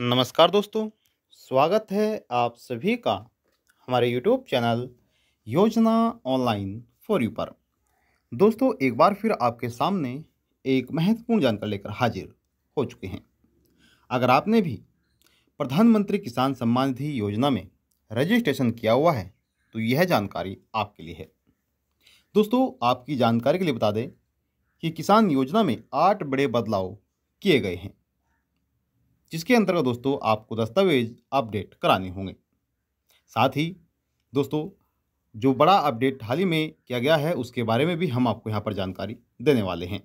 नमस्कार दोस्तों स्वागत है आप सभी का हमारे YouTube channel Yojana online for you पर दोस्तों एक बार फिर आपके सामने एक महत्वपूर्ण जानकारी लेकर हाजिर हो चुके हैं अगर आपने भी प्रधानमंत्री किसान सम्मान निधि योजना में रजिस्ट्रेशन किया हुआ है तो यह जानकारी आपके लिए है दोस्तों आपकी जानकारी के लिए बता दें कि किसान योजना में आठ बड़े बदलाव किए गए हैं जिसके अंतर्गत दोस्तों आपको दस्तावेज अपडेट कराने होंगे साथ ही दोस्तों जो बड़ा अपडेट हाल ही में किया गया है उसके बारे में भी हम आपको यहाँ पर जानकारी देने वाले हैं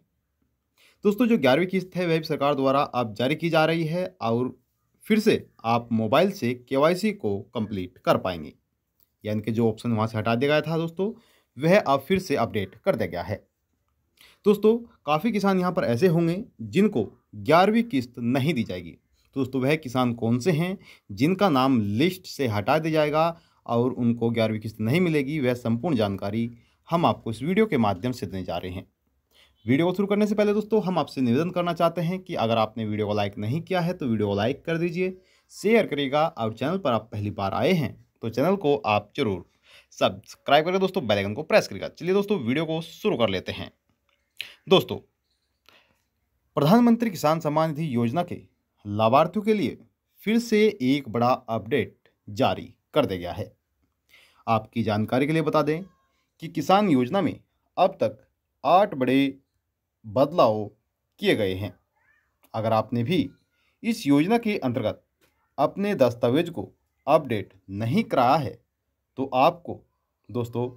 दोस्तों जो ग्यारहवीं किस्त है वह सरकार द्वारा अब जारी की जा रही है और फिर से आप मोबाइल से के को कंप्लीट कर पाएंगे यानी कि जो ऑप्शन वहाँ से हटा दिया गया था दोस्तों वह अब फिर से अपडेट कर दिया गया है दोस्तों काफ़ी किसान यहाँ पर ऐसे होंगे जिनको ग्यारहवीं किस्त नहीं दी जाएगी दोस्तों तो वह किसान कौन से हैं जिनका नाम लिस्ट से हटा दिया जाएगा और उनको ग्यारहवीं किस्त नहीं मिलेगी वह संपूर्ण जानकारी हम आपको इस वीडियो के माध्यम से देने जा रहे हैं वीडियो को शुरू करने से पहले दोस्तों हम आपसे निवेदन करना चाहते हैं कि अगर आपने वीडियो को लाइक नहीं किया है तो वीडियो को लाइक कर दीजिए शेयर करिएगा और चैनल पर आप पहली बार आए हैं तो चैनल को आप जरूर सब्सक्राइब करके दोस्तों बेल आइकन को प्रेस करिएगा चलिए दोस्तों वीडियो को शुरू कर लेते हैं दोस्तों प्रधानमंत्री किसान सम्मान निधि योजना के लाभार्थियों के लिए फिर से एक बड़ा अपडेट जारी कर दिया गया है आपकी जानकारी के लिए बता दें कि किसान योजना में अब तक आठ बड़े बदलाव किए गए हैं अगर आपने भी इस योजना के अंतर्गत अपने दस्तावेज को अपडेट नहीं कराया है तो आपको दोस्तों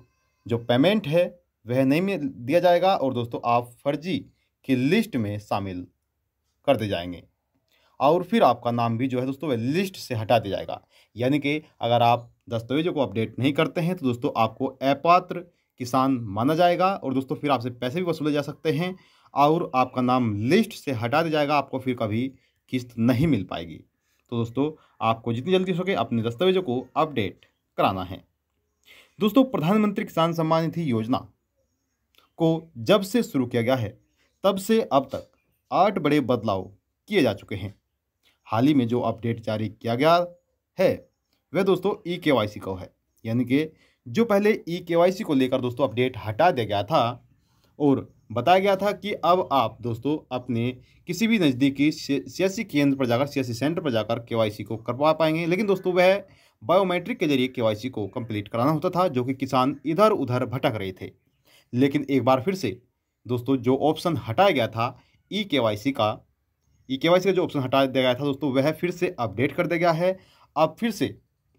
जो पेमेंट है वह नहीं दिया जाएगा और दोस्तों आप फर्जी की लिस्ट में शामिल कर दिए जाएंगे और फिर आपका नाम भी जो है दोस्तों वह लिस्ट से हटा दिया जाएगा यानी कि अगर आप दस्तावेजों को अपडेट नहीं करते हैं तो दोस्तों आपको अपात्र किसान माना जाएगा और दोस्तों फिर आपसे पैसे भी वसूले जा सकते हैं और आपका नाम लिस्ट से हटा दिया जाएगा आपको फिर कभी किस्त नहीं मिल पाएगी तो दोस्तों आपको जितनी जल्दी हो सके अपने दस्तावेजों को अपडेट कराना है दोस्तों प्रधानमंत्री किसान सम्मान निधि योजना को जब से शुरू किया गया है तब से अब तक आठ बड़े बदलाव किए जा चुके हैं हाल ही में जो अपडेट जारी किया गया है वह दोस्तों ई के वाई सी को है यानी कि जो पहले ई के वाई सी को लेकर दोस्तों अपडेट हटा दिया गया था और बताया गया था कि अब आप दोस्तों अपने किसी भी नज़दीकी सियासी केंद्र पर जाकर सियासी सेंटर पर जाकर के को करवा पाएंगे लेकिन दोस्तों वह बायोमेट्रिक के जरिए के को कंप्लीट कराना होता था जो कि किसान इधर उधर भटक रहे थे लेकिन एक बार फिर से दोस्तों जो ऑप्शन हटाया गया था ई e के का ई के वाई सी का जो ऑप्शन हटा दिया गया था दोस्तों वह फिर से अपडेट कर दिया गया है अब फिर से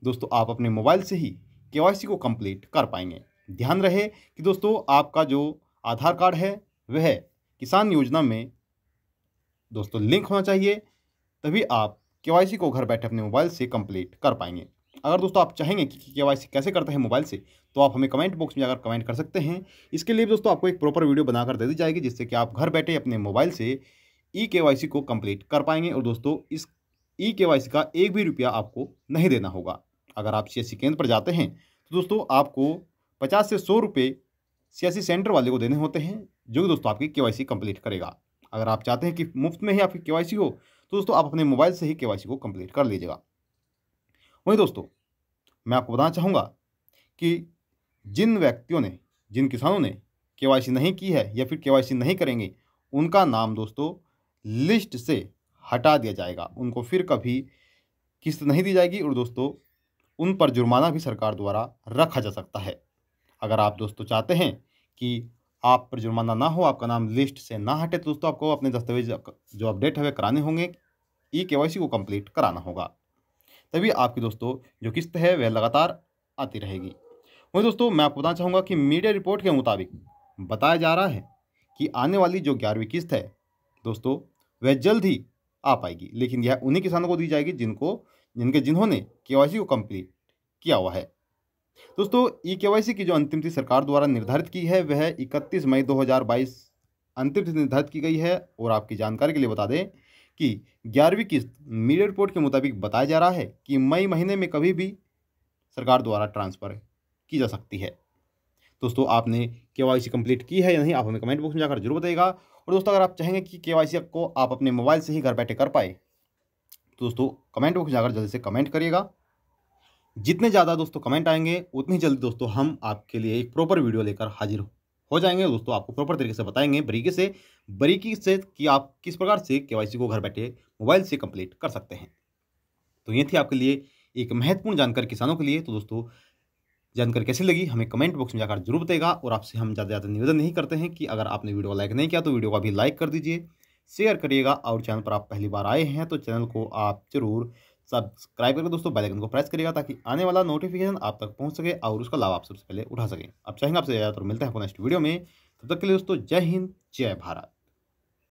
दोस्तों आप अपने मोबाइल से ही के वाई सी को कंप्लीट कर पाएंगे ध्यान रहे कि दोस्तों आपका जो आधार कार्ड है वह किसान योजना में दोस्तों लिंक होना चाहिए तभी आप के वाई सी को घर बैठे अपने मोबाइल से कंप्लीट कर पाएंगे अगर दोस्तों आप चाहेंगे कि के वाई सी कैसे करते हैं मोबाइल से तो आप हमें कमेंट बॉक्स में जाकर कमेंट कर सकते हैं इसके लिए दोस्तों आपको एक प्रॉपर वीडियो बनाकर दे दी जाएगी जिससे कि आप घर बैठे अपने मोबाइल से ई के को कंप्लीट कर पाएंगे और दोस्तों इस ई के का एक भी रुपया आपको नहीं देना होगा अगर आप सी e केंद्र पर जाते हैं तो दोस्तों आपको पचास से सौ रुपये सियासी e सेंटर वाले को देने होते हैं जो कि दोस्तों आपकी के कंप्लीट करेगा अगर आप चाहते हैं कि मुफ्त में ही आपकी के हो तो दोस्तों आप अपने मोबाइल से ही के को कम्प्लीट कर लीजिएगा वहीं दोस्तों मैं आपको बताना चाहूँगा कि जिन व्यक्तियों ने जिन किसानों ने के नहीं की है या फिर के नहीं करेंगे उनका नाम दोस्तों लिस्ट से हटा दिया जाएगा उनको फिर कभी किस्त नहीं दी जाएगी और दोस्तों उन पर जुर्माना भी सरकार द्वारा रखा जा सकता है अगर आप दोस्तों चाहते हैं कि आप पर जुर्माना ना हो आपका नाम लिस्ट से ना हटे तो दोस्तों आपको अपने दस्तावेज जो अपडेट है वे कराने होंगे ई के को कंप्लीट कराना होगा तभी आपकी दोस्तों जो किस्त है वह लगातार आती रहेगी वही दोस्तों मैं आपको बताना चाहूँगा कि मीडिया रिपोर्ट के मुताबिक बताया जा रहा है कि आने वाली जो ग्यारहवीं किस्त है दोस्तों वह जल्द ही आ पाएगी लेकिन यह उन्हीं किसानों को दी जाएगी जिनको जिनके जिन्होंने के को कंप्लीट किया हुआ है दोस्तों ई के की जो अंतिम तिथि सरकार द्वारा निर्धारित की है वह 31 मई 2022 अंतिम तिथि निर्धारित की गई है और आपकी जानकारी के लिए बता दें कि ग्यारहवीं किस्त मीडिया रिपोर्ट के मुताबिक बताया जा रहा है कि मई महीने में कभी भी सरकार द्वारा ट्रांसफ़र की जा सकती है दोस्तों आपने के वाई सी कंप्लीट की है या नहीं आप हमें कमेंट बॉक्स में जाकर जरूर बताएगा और दोस्तों अगर आप चाहेंगे कि के को आप अपने मोबाइल से ही घर बैठे कर पाए तो दोस्तों कमेंट बॉक्स जाकर जल्दी से कमेंट करिएगा जितने ज़्यादा दोस्तों कमेंट आएंगे उतनी जल्दी दोस्तों हम आपके लिए एक प्रॉपर वीडियो लेकर हाजिर हो जाएंगे दोस्तों आपको प्रॉपर तरीके से बताएंगे बरीकी से बरीकी से कि आप किस प्रकार से के को घर बैठे मोबाइल से कंप्लीट कर सकते हैं तो ये थी आपके लिए एक महत्वपूर्ण जानकारी किसानों के लिए तो दोस्तों जानकारी कैसी लगी हमें कमेंट बॉक्स में जाकर जरूर बताएगा और आपसे हम ज़्यादा ज़्यादा निवेदन नहीं करते हैं कि अगर आपने वीडियो लाइक नहीं किया तो वीडियो को अभी लाइक कर दीजिए शेयर करिएगा और चैनल पर आप पहली बार आए हैं तो चैनल को आप जरूर सब्सक्राइब करके दोस्तों बेल आइकन को प्रेस करिएगा ताकि आने वाला नोटिफिकेशन आप तक पहुँच सके और उसका लाभ आप सबसे पहले उठा सकें अब चाहेंगे आपसे ज़्यादातर मिलते हैं अपने नेक्स्ट वीडियो में तब तक के लिए दोस्तों जय हिंद जय भारत